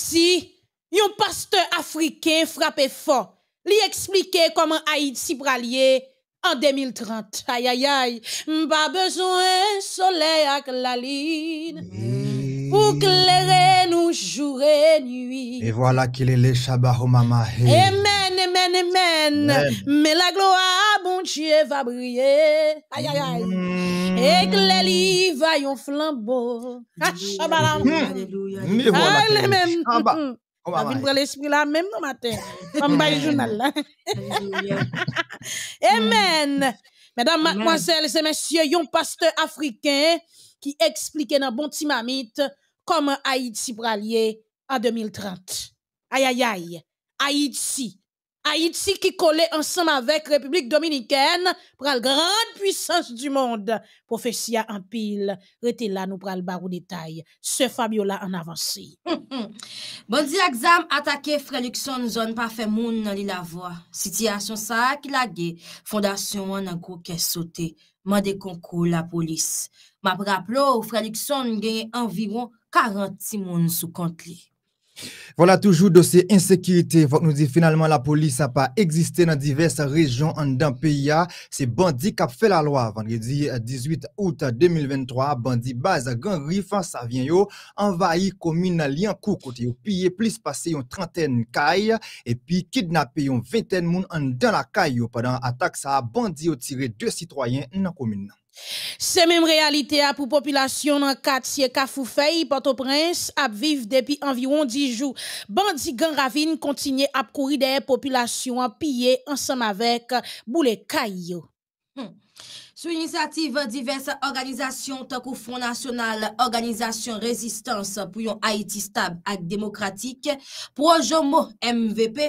Si yon pasteur africain frappé fort. Li explique comment Haïti pralier en 2030. Aïe aïe aïe, pas besoin soleil ak la ligne Pour mmh. clairer nous jour et nuit. Et voilà qu'il est le Shabbat Mama. Amen, Mais la gloire, bon Dieu, va briller. Mm. Et que va yon flambeau. Alléluia. Amen. l'esprit là même le matin. Mm. On va le journal Amen. Mm. Mesdames, mademoiselles et messieurs, yon un pasteur africain qui expliquait dans Bon Timamite comment Haïti pralier en 2030. Aïe, aïe, aïe. Haïti, Haïti ki kole ansan avèk Republik Dominikèn pral grande pwisans du mond. Profesya anpil, rete la nou pral barou detay, se Fabiola an avansi. Bon di l'akzam, atake Frélixon zon pa fè moun nan li lavoa. Siti asyon sa akilage, fondasyon an an kou kè sote, mande konkou la polis. Ma praplo ou Frélixon genye anviron karanti moun sou kontli. Voilà toujours dossier insécurité. insécurités, nous dit finalement la police n'a pas existé dans diverses régions dans le pays. C'est bandit qui a fait la loi. Vendredi 18 euh, août 2023, bandit base Grand Riff, hein, ça vient envahi commune Liancourt côté a pillé plus passé une trentaine cailles et puis kidnappé une vingtaine dans la caille pendant attaque ça bandit tiré deux citoyens dans la commune. C'est même réalité hein, pour population dans quartier Kafoufei, Port-au-Prince, à vivre depuis environ 10 jours. Bandits gang ravine continue à courir des populations piller ensemble avec boulet caillou. Hmm. Sou inisiativ divers organizasyon takou Fond Nasional Organizasyon Rezistans pou yon Haiti Stable ak Demokratik pou an jomo MVP,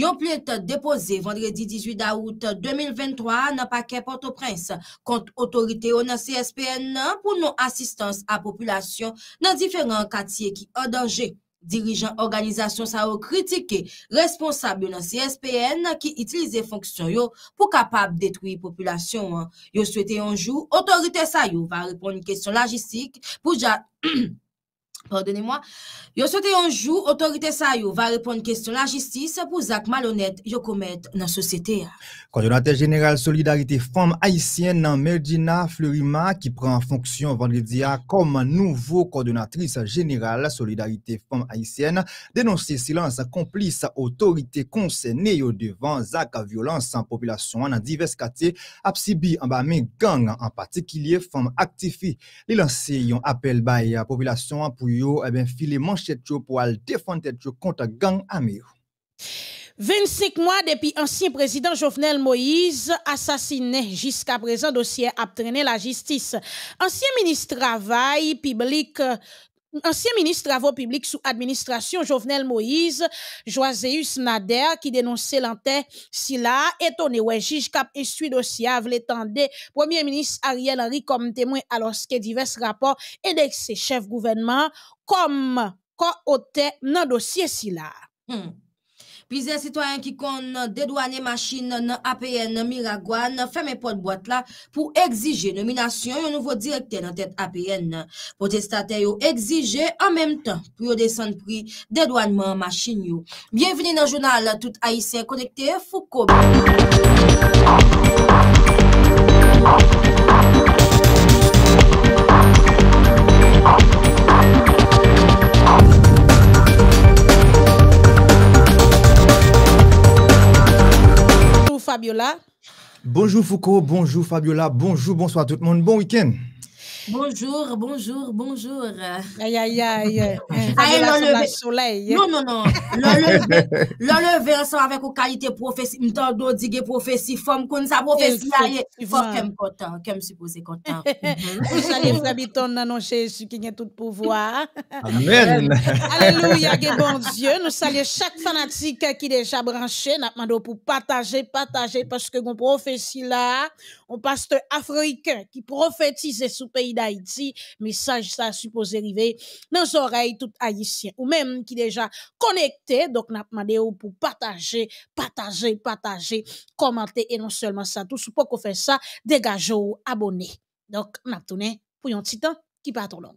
yon ple te depose vendredi 18 daout 2023 nan pake Port-au-Prince kont autorite ou nan CSPN non nan pou nou asistans a populasyon nan diferan katye ki an danje. Dirijan organizasyon sa yo kritike responsable nan CSPN ki itilize fonksyon yo pou kapab detwi populasyon yo souete yon jou. Otorite sa yo va repon yon kesyon lajistik pou ja... Pardonnez-moi. Yo souhaité un jour, autorité yo va répondre question la justice pour Zak malhonnête yo commet dans société. coordonnateur général Solidarité Femmes haïtiennes, dans Merdina Fleurima qui prend en fonction vendredi à comme nouveau coordonnatrice générale Solidarité Femmes Haïtienne dénoncé silence complice autorité concernée devant à violence en population dans divers quartiers absibi en bas gang en particulier femmes actives. Il lancé un appel à la population pour pour yo, eh ben, manchette pour défendre tête contre gang armé. 25 mois depuis ancien président Jovenel Moïse assassiné. Jusqu'à présent, dossier a traîné la justice. Ancien ministre travail public Ancien ministre Travaux publics sous administration, Jovenel Moïse, Joiseus Nader qui qui dénonçait étonné sila étonné cap jij kap dossier dosyav letande Premier Ministre Ariel Henry comme témoin alors que divers rapports et chef gouvernement comme co dans nan dossier sila. Hmm. Pizè sitwayen ki kon dedwane machin nan APN Miragwa nan feme pot bot la pou egzije nominasyon yon nouvo direkte nan tet APN. Potestate yo egzije an menm tan pou yo desen pri dedwanman machin yo. Bienveni nan jounal tout Aïsse, konekte Fouko. Bonjour Foucault, bonjour Fabiola, bonjour, bonsoir tout le monde, bon week-end. Bonjour, bonjour, bonjour. Aïe, aïe, aïe. Aïe, le soleil. Non, non, non. Le l'enlever ensemble avec une qualité prophétie. M'tan do digue prophétie, forme qu'on sa prophétie aïe. Faut Je content, qu'elle supposé content. Vous les vous habitez dans nos Jésus qui a tout pouvoir. Amen. Alléluia, que bon Dieu. Nous saluons chaque fanatique qui déjà branché. Nous pour partager, partager parce que mon prophétie là, on pasteur africain qui prophétise sous pays d'Haïti, message ça supposé arriver dans les oreilles tout haïtien ou même qui déjà connecté donc n'a ou pour partager, partager, partager, commenter et non seulement ça tout pour qu'on fait ça, dégagez ou abonnez. Donc n'a tourné pour un petit temps qui part trop long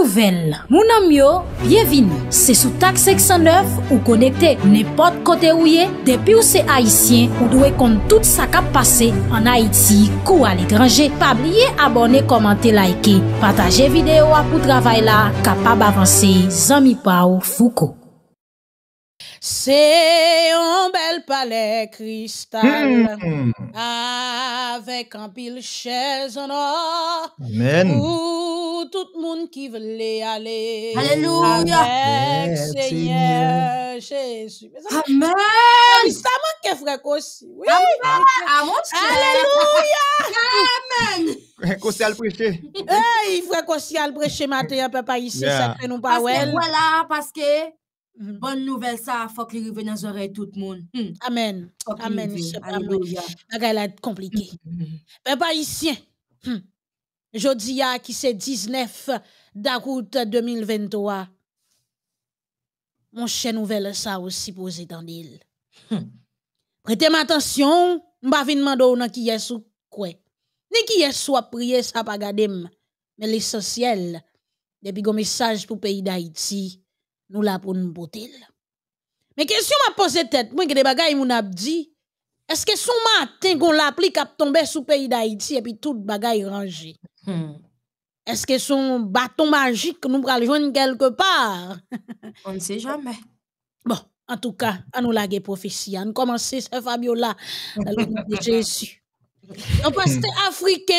nouvelle. Mon ami, C'est C'est sous 609 ou n'importe n'importe côté où est. Depuis ou c'est haïtien, ou dwe compte tout sa en passée ou à à pas oublier abonner commenter liker. partager vidéo à vidéo travailler là, capable d'avancer. zami pa ou C'est un bel palais cristal hmm. avec un pile pile chaise or Amen tout le monde qui voulait aller. Alléluia. Amen, Seigneur Jésus. Amen. Ça manque, frère Kossi. Oui. Amen. Amen. Ah, Alléluia. Amen. Frère Kossi a le prêcher. Hey, frère Kossi a le prêcher. matin, papa, ici, yeah. ça fait nous pas Voilà, parce que. Mhm. Bonne nouvelle, ça, il faut qu'il revienne dans l'oreille tout le monde. Hmm. Amen. Amen, monsieur. Alléluia. La gueule est compliquée. Papa, ici. Mm. Jodia qui c'est 19 d'août 2023. Mon chien nouvelle ça aussi posé dans l'île. Hum. Prêtez-moi attention, m'pa vinn mando nan qui est sous quoi. Ni qui est sous prier ça pas gadem. Mais l'essentiel, depuis un message pour pays d'Haïti, nous la pour une botel. Mais question m'a posé tête, moi que des bagages mon a dit, est-ce que son matin qu'on l'appli cap tomber sous pays d'Haïti et puis tout bagaille rangé. Hmm. Est-ce que son bâton magique nous pourra quelque part? On ne sait jamais. Bon, en tout cas, à nous laguer prophétie. On commence, ce Fabiola, dans le nom de Jésus. le pasteur africain.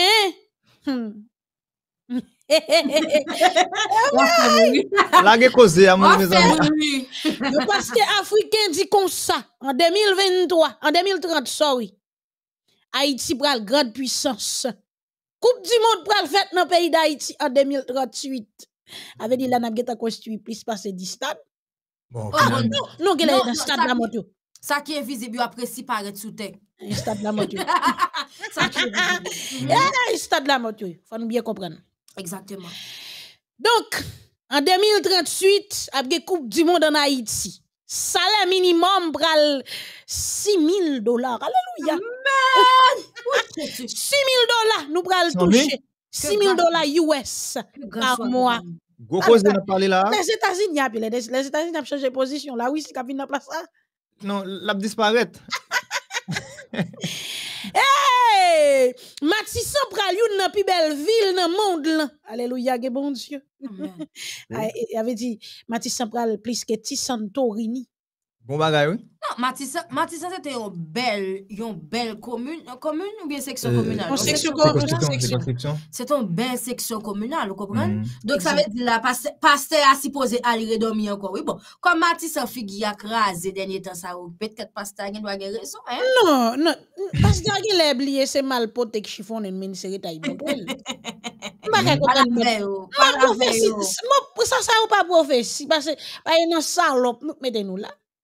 le pasteur africain dit comme Le pasteur Africain dit comme ça. en 2023, en 2030, sorry, Haïti pral grande puissance. Coupe du monde pral dans le pays d'Haïti en 2038. Avec la nan geta konstitui plis pase 10 stade Bon, ah, non, non, non, non, non, non, la moto. Sa ki non, non, apresi non, sou non, non, non, la moto. Sa ki non, non, stade la moto. Eh, faut bien comprendre. Exactement. Donc, en 2038, non, Coupe du monde en Haïti salaire minimum pral 6 000 dollars. Alléluia. 6.000 6 000 dollars, nous pral toucher. 6 000 dollars US par mois. là. Les États-Unis, ah, les États-Unis ont changé de position. Là, oui, c'est qu'il y a place. Ah. Non, la disparaître. Mati Matisson pral yon nan pi belle ville le monde Alléluia, bon Dieu. Il ah, avait dit Matisson pral plus que Torini. Bon non, Matisa, Matisa, se te yon bel, yon bel komune, komune ou bien seksyon komunal? Seksyon komunal, seksyon. Se ton bel seksyon komunal, ou kopren? Dok sa ve di la paste, paste asipoze alire domi yon kon, oui bon. Kon Matisa figi akra ze denye tan sa ou, bete ket paste agen do agen reso, hein? Non, non, paste agen le blie se mal potek chifon en men seri ta yon bel. Ma profesi, sa sa ou pa profesi, pa se, pa yon san lop, nou meten nou la.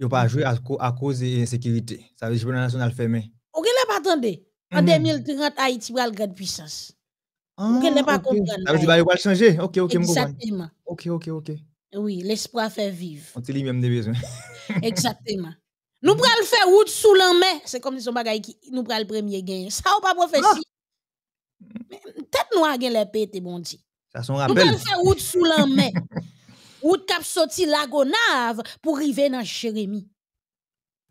Ils n'ont pas joué à, mhm. à cause de l'insécurité. Ça veut dire que le national fermé. Ok, là, pas attendu. En 2030, mhm. Haïti va le grande puissance. On ne n'est pas comprendre. Ça veut dire qu'on bah, va changer. Ok, ok, Exactement. Ok, ok, ok. Oui, l'espoir fait vivre. On te lit même des besoins. Exactement. Nous prenons le faire route sous de c'est comme si son qui nous prenons le premier gain. Ça ou pas prophétie. Ah! Tête avons gagné les pété bon Dieu. Ça son rappel. Nous prenons le faire route sous de ou tap sorti Lagonave pour arriver dans Jérémy.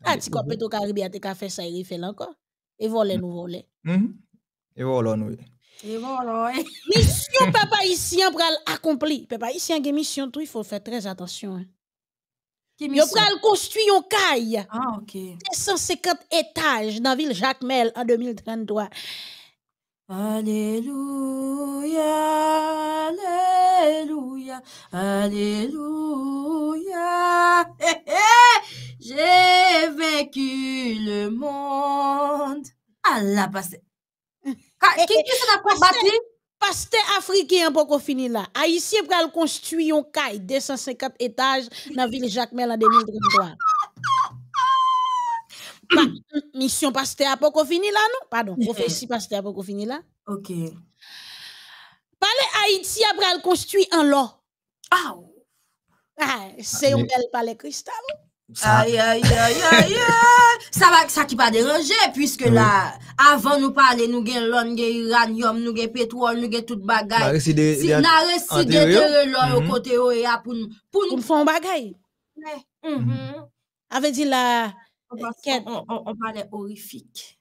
Ah, tu ko que tu a te ka fait ça et refait encore. Et voler nous voler. Hmm? Et voler nous. Et voilà. Mission papa ici pral accompli. Papa ici gen mission tout, il faut faire très attention. Hein. Yo pral construit un caille. Ah, OK. 150 étages dans la ville Jacmel en 2033. Alléluia, Alléluia, Alléluia. J'ai vécu le monde. Allah passé. Qui que tu as bâti? Pasteur africain pour qu'on finisse là. Haïtien pour construire un caille 250 étages dans la ville de Mel en 2033 mission pasteur pour pas fini là, non? Pardon, prophétie pasteur pour pas fini là. OK. Palais Haïti après elle construit en lot. Ah, c'est ah, un bel palais cristal. Hein? Aïe, aïe, aïe, aïe, Ça va, ça qui pas déranger, puisque là, avant nous parler, nous gagnons l'on, nous uranium, nous gagnons pétrole, nous gagnons toute bagaille. Si la récite de au mm-hmm. côté, pour nous faire un bagaille. Mm-hmm. Mm-hmm. Avec dit la on, on, on pale orifik.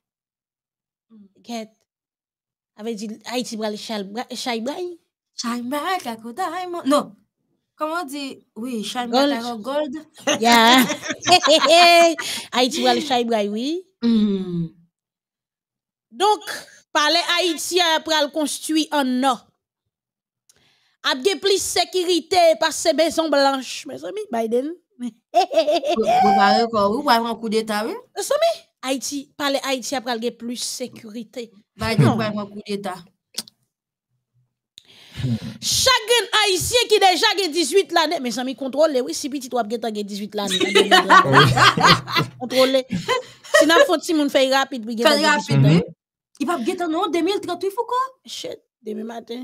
Ket, Haïti di Haiti bral Shaibray? Shaibray kakoday No. Non, on dit? oui, Shaibray kakon gold. Yeah. Haiti bral Shaibray, oui. Mmh. Donc, parler Haïtien hein, Haiti pral construit en no. plus plus sécurité par ses maisons blanches, mes amis Biden parlez encore, avoir un coup d'État, oui. Somme, Haïti, parler Haïti après, il plus sécurité. un coup d'État. Chaque haïtien qui déjà a 18 l'année, mes amis, contrôlez, oui, si petit a 18 l'année. Contrôlez. Sinon, faut si moun fait rapide, oui. Fait rapide, Il va en 2038, faut quoi? Shit, demain matin.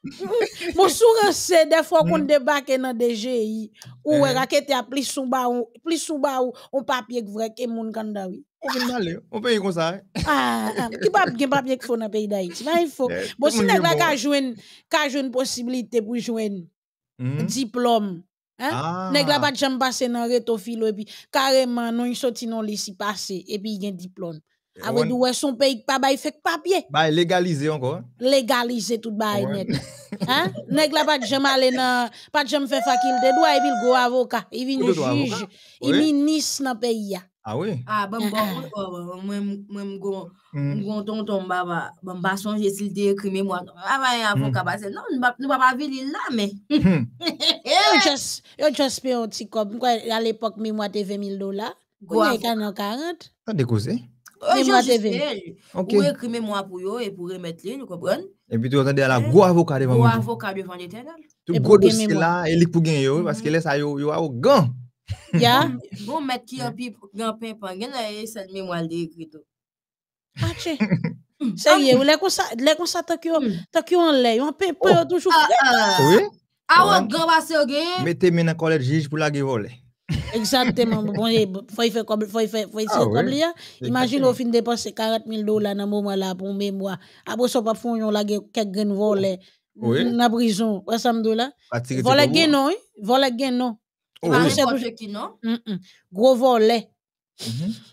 des fois qu'on mm. débat eh eh. dans le DGI Ou où il a sous souba ou sous souba ou On papye k vrek On moun on peut y comme ça. Hein. Ah, ah, ah, qui pas qui pas pap papier papye k fo nan pays il faut eh, Bon si nek la Ka possibilité mm. diplôme, Nèg hein? la ah. pas jam nan reto filo et puis carrément non yon soti non si passe E pi un diplôme avec d'où est son pays, pa bay fek encore Bay tout légalisé encore. Légalisé tout bay net. Hein? pas la de ale nan, pas jem fe fakil de et puis go juge, il il ministre nan pays Ah oui? Ah, bon, bon, bon bon ton ton baba, bon, pas bon, sil te bon, moi. bon, bon, bon, bon, mm. bah, non, nous pas pas pas là mais. Et je je bon, bon, un petit cop à l'époque moi 20 000 bon, 40. bon, Ou e kremen mwa pou yo, e pou remet li, nou kwa bran. E pi tou yon tande ala gwa avokade van mwen. Gwa avokade van mwen. Tou gwo dousi la, e lik pou gen yo, paske le sa yo a ou gan. Ya. Bon met ki an pi, gan pen pan gen, la e sen mwen mwa lik. Ache. Se ye, ou lekonsa, lekonsa tak yo, tak yo an le, yo an pen pan yo tou chou. Ou e? A ou an gan basi yo gen. Met teme nan koler jij pou la gevo le. Exactement. bon, eh, faut il faire comme, faut il faire, faut y ah faire Imagine au fin de dépenser 40 000 dollars dans moment là pour mémoire. Après, ça pas fond, on la quelques gains volés. Oui. Dans la prison. Ouais, ça me là. Volé gain non, oh, volé gain mm-hmm. non. Gros volé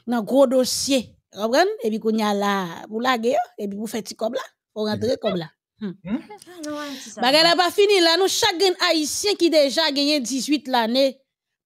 Dans gros dossier. Comprenez? Et puis, qu'on y a là, pour la guerre, hein. et puis, pour faire comme là, Vous rentrez mm-hmm. comme là. mais elle n'a pas fini là, nous, chaque haïtien qui déjà gagné 18 l'année,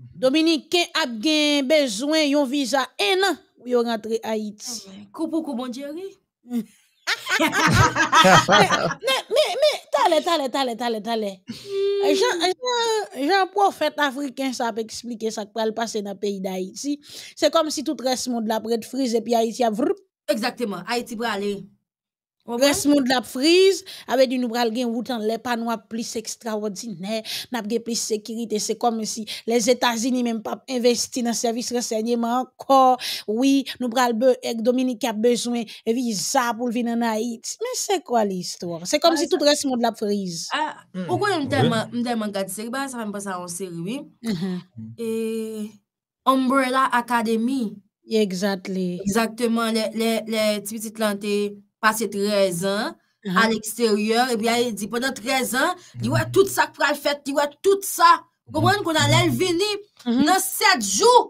Mhm. Dominique a besoin d'un visa un an pour rentrer à Haïti. Ah ben, coucou, coucou, bon Jerry. mais mais mais mais, t'as mais, t'as Jean Jean prophète africain ça peut expliquer ça qu'il va passer dans le pays d'Haïti. C'est comme si tout reste monde la prête frise et puis Haïti a Exactement, Haïti pour aller. Resmo de la frize, ave di nou bral gen woutan le panwa plis ekstraordine, nap gen plis sekirite, se kom si les Etasini menm pa investi nan servis resenye, men ankor, nou bral be ek Dominika bezwen evi zap ou vin anayit. Men se kwa li istor? Se kom si tout resmo de la frize. Mwen ten man kadi seri ba, sa fèm pa sa ronseri mi. Umbrella Academy. Exact li. Exactman, le tipi titlante pase trez an, an uh-huh. eksteryor, e bia yi di, pwede trez an, di wè uh-huh. tout sa kwa l fèt, di wè tout sa, pou mwen kon an lèl vini, nan set jou,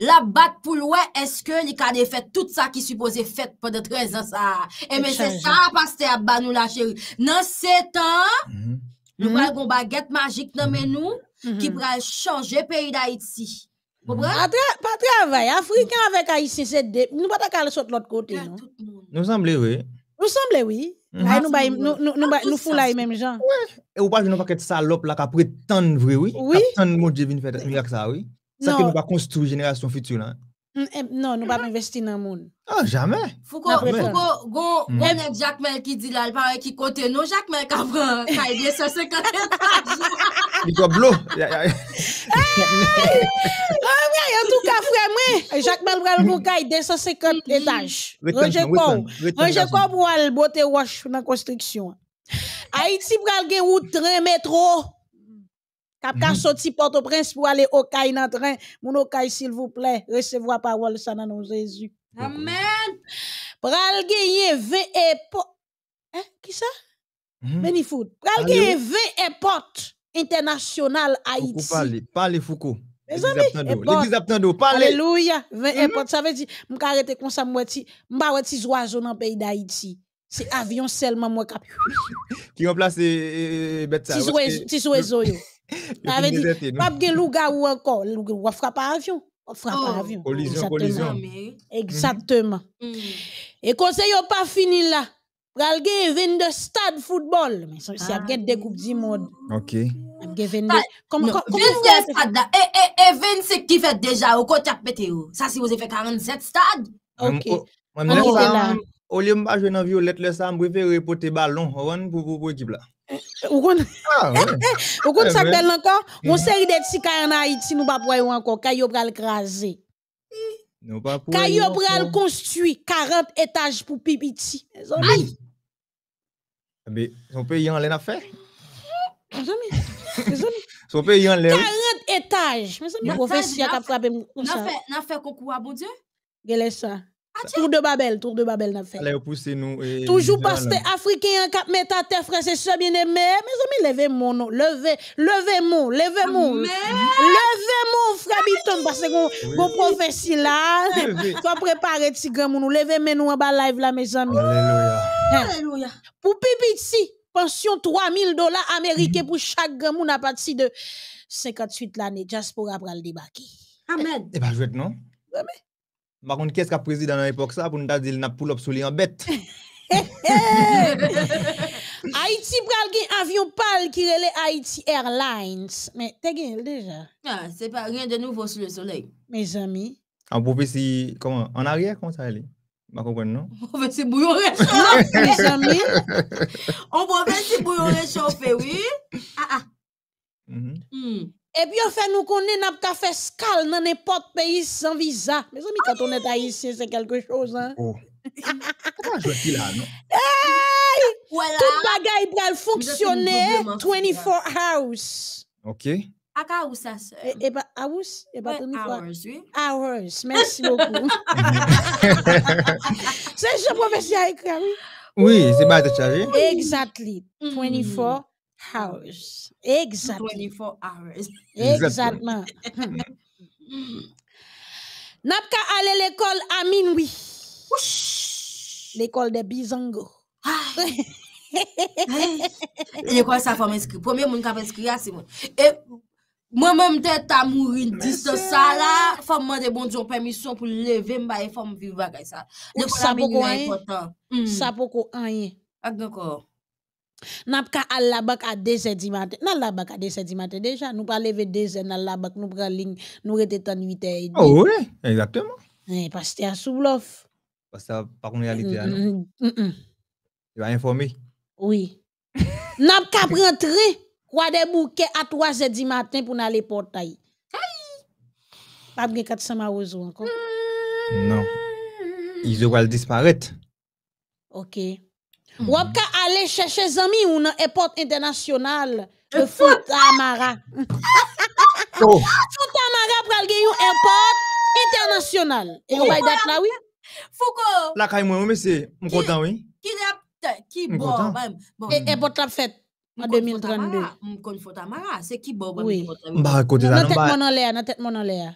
la bat pou l wè, eske li kade fèt tout sa ki suppose fèt, pwede trez an sa, e mè se sa, pas te abanou la chéri, nan set an, nou pral kon bagèt magik nan menou, ki pral chanjè peyi da itsi, pou mwen? Pa travay, afrikan avè kwa itse set dep, nou pata kal sot l ot kote nou. Nous semblons, oui. Nous semblons, oui. Mm Nous, faisons nous, nous, nous, ah, nous même gens. Ouais. Et ou pas, nous pas qu'être salope là qui prétend vrai, oui. Oui. Tant mon Dieu vient faire des ça, oui. Ça que nous pas construire génération future là. Hein? Mm, eh, non, nous ne pas investir dans le monde. Ah, jamais. Foucault, ah, Foucault, Gonel mm. Jacques Mel qui dit là, il paraît qui côté non, Jacques Mel qui a go Il doit ah, en tout cas, frère, moi, Jacques Mel il caille 250 étages. Roger Kou, Roger Kou wash dans la construction. Haïti pour aller ou train métro. Kap ka mhm. sorti Port-au-Prince pour aller au caille dans train. Mon au s'il vous plaît, recevez parole ça dans nom Jésus. Amen. Pral gagner 20 époques. Hein, qui ça? Mhm. Benifood. Pral gagner 20 époques international Haïti. Parlez, parlez Foucault. L'église apnando, parlez. Alléluia. 20 époques, mhm. ça veut dire, m'ka arrêter comme ça, m'weti, m'ba weti oiseaux dans le pays d'Haïti. C'est avion seulement moi qui remplace euh, euh, euh, bête ça. Tis oiseaux yo. Ça veut dire, pas de louga ou encore, on frappe avion. On frappe oh. avion. Collision, collision. Ah, mhm. Exactement. Mm Et conseil pas fini là. y a 22 stade football. Mais ça, c'est ah. des groupes du monde. OK. Ah, comme, non, comme 22 stades Et, et, et 25 qui fait déjà au côté de météo. Oh. Ça, si vous avez fait 47 stades. OK. Moi, moi, moi, au lieu de jouer dans Violette, je préfère porter ballon pour équipe là. Ou kon, ah, ouais. ou kon sak bel ankon, moun de ti kaya en Haiti nou pa pwayo ankon, kayo pral pa krasé. Kayo pral konstui 40 etaj pou pipiti. Aïe! Mais son pays en l'air a fait. Son pays en l'air. 40 etaj. Mais son professeur qui a frappé. Nan fait concours à bon Dieu? Quel est ça? Ah, tour de Babel, tour de Babel n'a fait. Allez, parce nous. Et Toujours pasteur africain, cap tes frères c'est bien aimé. Mes amis, levez mon nom, levez, levez mon, levez mon, levez mon frère Biton, parce que mon prophétie là, préparer préparé grand mon levez mes nous en bas live là, mes amis. Alléluia. Alléluia. Pour Pipiti, pension 3000 dollars américains pour chaque grand mon à partir de 58 l'année, juste pour le débarquer. Amen. Et eh, eh ben, je non? Amen. Par contre, qu'est-ce qu'un président à l'époque ça pour nous dire n'a plus up sous en bête. Haïti pral gen avion pal qui rele Haiti Airlines. Mais t'es gen déjà. Ah, c'est pas rien de nouveau sous le soleil. Mes amis. En prophétie, comment En arrière, comment ça allait Ma bah, comprenne, non On prophétie bouillon réchauffé. Mes amis. On prophétie bouillon réchauffé, oui. Ah ah. Mm -hmm. mm. Et puis, on fait nous connaître, n'a pas fait scal dans n'importe pays sans visa. Mes amis, quand on est haïtien, c'est quelque chose. Hein? Oh. Comment je suis là, non? Hey! Voilà. Tout bagage doit fonctionner 24 hours. OK. À quoi ça sœur? Eh, eh bien, à hours? Eh ben, hours, oui. Hours, merci beaucoup. c'est ce professeur a écrit, oui? Oui, c'est pas de chargé. Exactly. 24 mm. Hours, exactly. 24 hours, exactly. Nap ka ale l'ekol Aminwi? L'ekol de Bizango. L'ekol sa fòm eskri. Pòmè moun ka fòm eskri ya, Simon. E, mwen mè mtè ta moun rin diso sa la, fòm mè de bon diyon permisyon pou leve mba e fòm viva gaya sa. L'ekol Aminwi ay potan. Sa poko anye. Ak dekò. N'a pas à la à 2h du matin. N'a la à 2h du matin déjà. Nous pas lever 2h à la nous prenons ligne, nous restons 8h. Oh oui, exactement. Eh, parce que sous-bluff. Parce que pas contre, réalité, Tu vas informer. Oui. N'a pas rentrer, quoi des bouquets à 3h du matin pour aller portail. Pas de 400 marozo encore. Non. Ils devraient disparaître. Ok. Ou ap ka ale chèche zami ou nan epot internasyonal de Mara. Fouta Mara oh. pral gen yon epot internasyonal. E yon oh. bay dat la wè? Fouko! La kay mwen mwen se, mwen kontan wè. Ki rapte, ki bo. Bon. E epot la fèt. En 2032. Mkon Mara c'est qui bon Oui. Bah Nan tèt tete mon en nan tèt mon en l'air.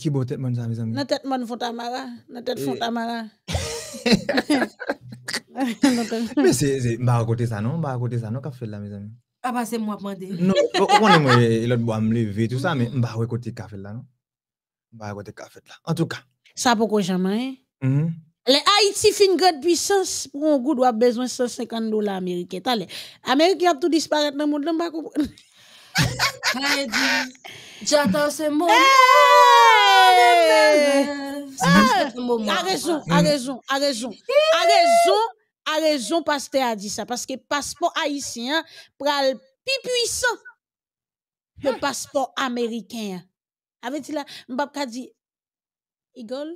Qui tete tèt mon zami amis. Nan tèt mon Fontamara, nan eh. Fouta Mara. Mais c'est bah à côté ça non, bah à côté ça non qu'a fait là mes amis. Ah bah c'est moi pendé. Non, on est moi l'autre bois me lever tout ça mais mm-hmm. bah, on à côté qu'a fait là non. Bah à côté qu'a fait là. En tout cas. Ça pourquoi jamais hein. Mm-hmm. Les Haïti fin grande puissance pour un goût doit besoin 150 dollars américains. T'as les américain ont tout disparu dans le monde, on va comprendre. Haïti. J'attends ce mot. Hey! Ah, a raison, a raison, a raison, a raison. A raison, pasteur a dit ça, parce que passeport haïtien pral plus puissant que le hein? passeport américain. avait dit là, ka dit, égal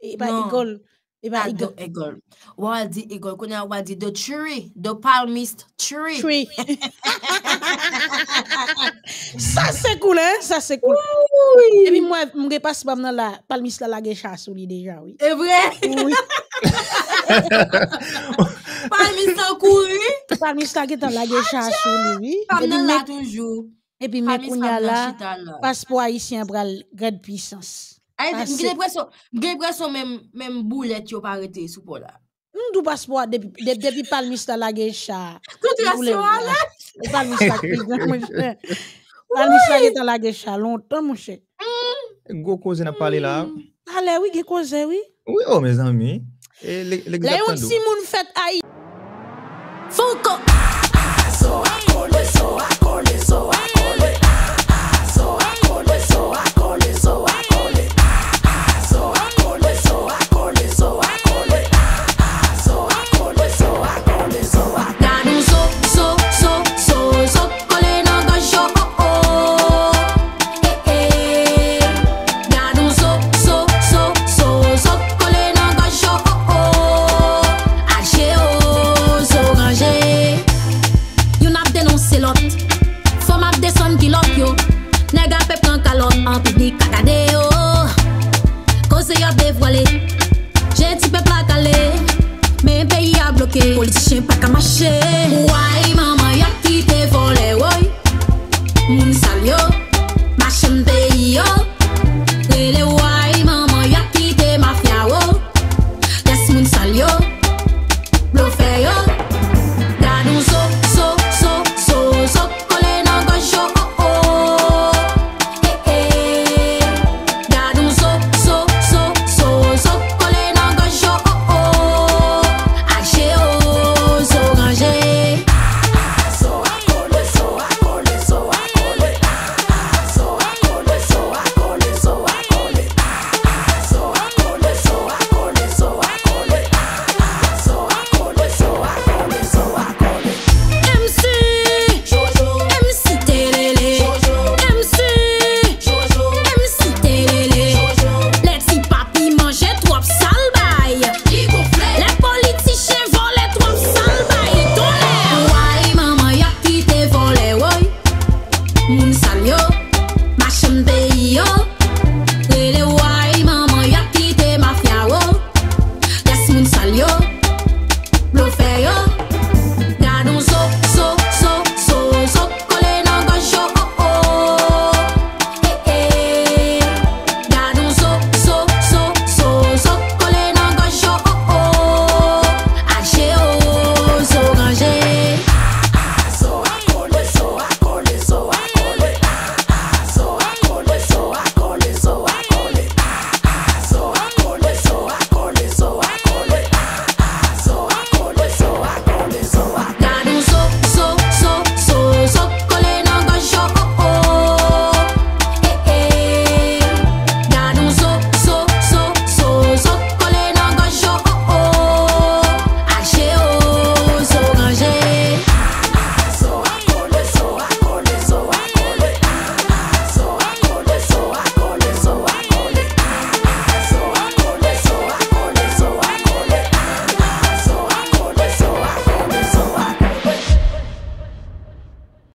Et eh, bah, non. égal Et eh bah, Igol. Igol. dit égal Qu'on a dit « the tree, the palmist tree. Tree. ça, c'est cool, hein? Ça, c'est cool. Et puis, moi, je ne passe pas dans la palmiste là, la guécha, chasse lui déjà, oui. C'est vrai? Oui. Palmista kou yi Palmista getan la gecha Pamnen la toujou E pi me kounya la Paspo mm. a yi siye bral red pisans Glebre son Mem boulet yo parete Ndou mm. ah, paspo a Depi palmista la gecha Koutou la sewa la Palmista getan la gecha Lontan mouche Go koze na pale la Ale wiki koze wiki Ou yo oh, me zanmi Et les Là, aïe. bloqué. Politicien pas qu'à marcher. Why?